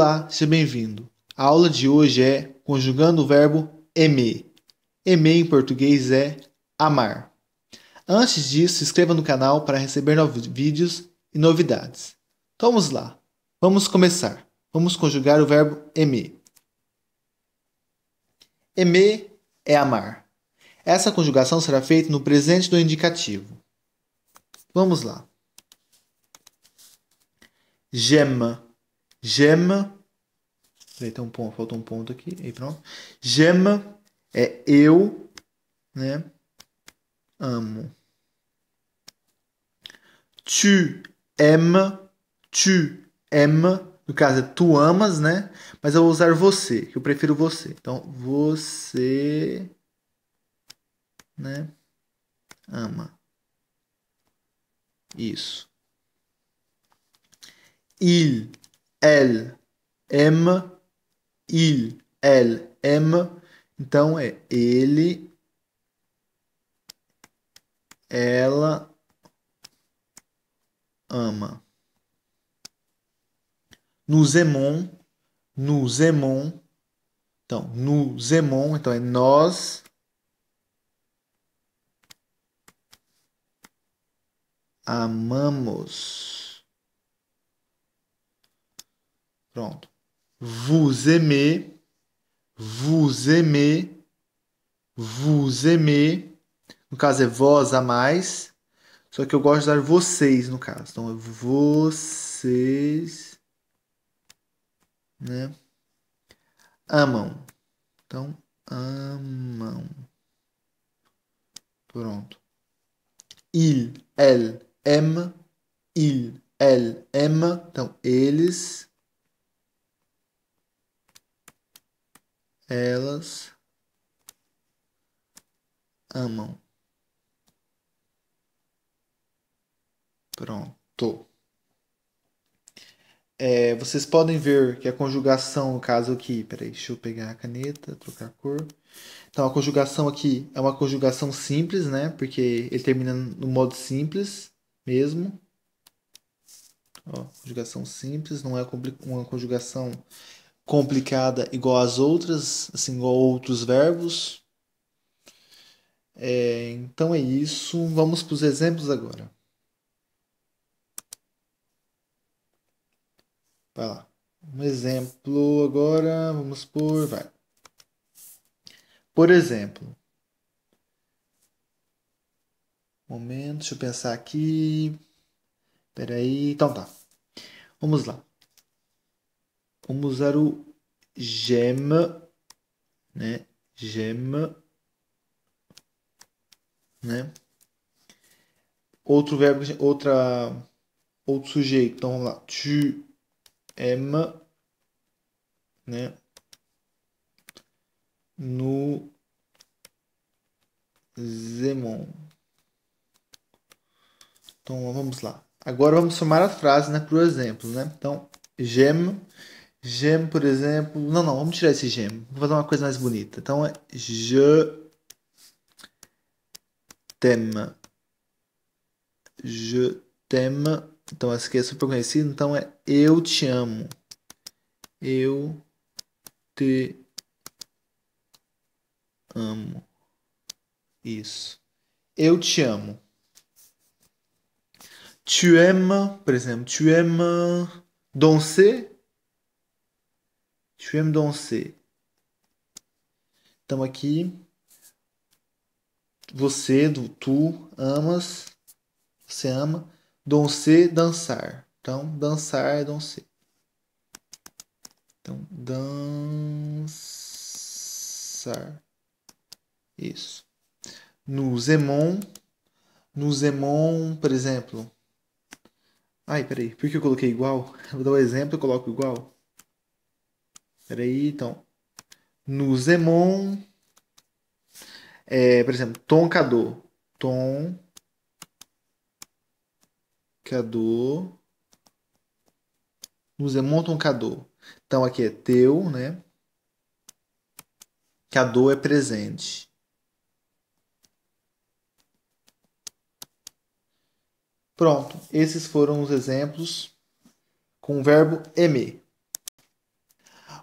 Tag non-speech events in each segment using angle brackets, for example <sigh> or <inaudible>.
Olá, seja bem-vindo. A aula de hoje é conjugando o verbo aimer. "Emer" em português é amar. Antes disso, se inscreva no canal para receber novos vídeos e novidades. Então vamos lá. Vamos começar. Vamos conjugar o verbo aimer. "Emer" é amar. Essa conjugação será feita no presente do indicativo. Vamos lá. J'aime J'aime. Peraí, tem um ponto, falta um ponto aqui. E pronto. J'aime é eu, né? Amo. Tu aimes, tu aimes. No caso é tu amas, né? Mas eu vou usar você, que eu prefiro você. Então, você. Né? Ama. Isso. Il elle aime, il, elle aime. Então é ele, ela ama. Nous aimons, nous aimons. Então, nous aimons, então é nós amamos. Pronto. Vous aimez, vous aimez, vous aimez. No caso é vós a mais. Só que eu gosto de dar vocês no caso. Então é vocês. Né? Amam. Então, amam. Pronto. Il, elle, aime. Il, elle, aime. Então, eles Elas amam. Pronto. É, vocês podem ver que a conjugação, no caso aqui, peraí, deixa eu pegar a caneta, trocar a cor. Então, a conjugação aqui é uma conjugação simples, né? Porque ele termina no modo simples mesmo. Ó, conjugação simples, não é uma conjugação complicada igual às outras, assim, igual outros verbos. É, então é isso. Vamos para os exemplos agora. Vai lá. Um exemplo agora, vamos por, vai. Por exemplo. Momento, deixa eu pensar aqui. Peraí, então tá. Vamos lá vamos usar o gem, né? Gem, né? Outro verbo, outra, outro sujeito. Então vamos lá. Tu em, né? No Zemon. Então vamos lá. Agora vamos somar as frases, né? Por exemplo, né? Então, gem Gem, por exemplo. Não, não, vamos tirar esse gem. Vou fazer uma coisa mais bonita. Então é je t'aime. Je t'aime. Então essa aqui é super conhecida. Então é eu te amo. Eu te amo. Isso. Eu te amo. Tu aimes, por exemplo, tu aimes danser? Je vais me danser. Então aqui você, tu, amas, você ama, danser, dançar. Então dançar é danser. Então dançar. Isso. No Zemon, no Zemon, por exemplo. Ai, peraí, por que eu coloquei igual? <laughs> Vou dar um exemplo e coloco igual. Espera aí, então. No Zemon. É, por exemplo, tom toncador. Toncador. No Zemon toncador. Então aqui é teu, né? Que é presente. Pronto, esses foram os exemplos com o verbo emer.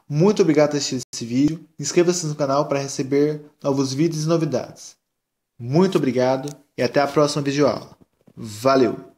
Muito obrigado por assistir esse vídeo. Inscreva-se no canal para receber novos vídeos e novidades. Muito obrigado e até a próxima videoaula. Valeu!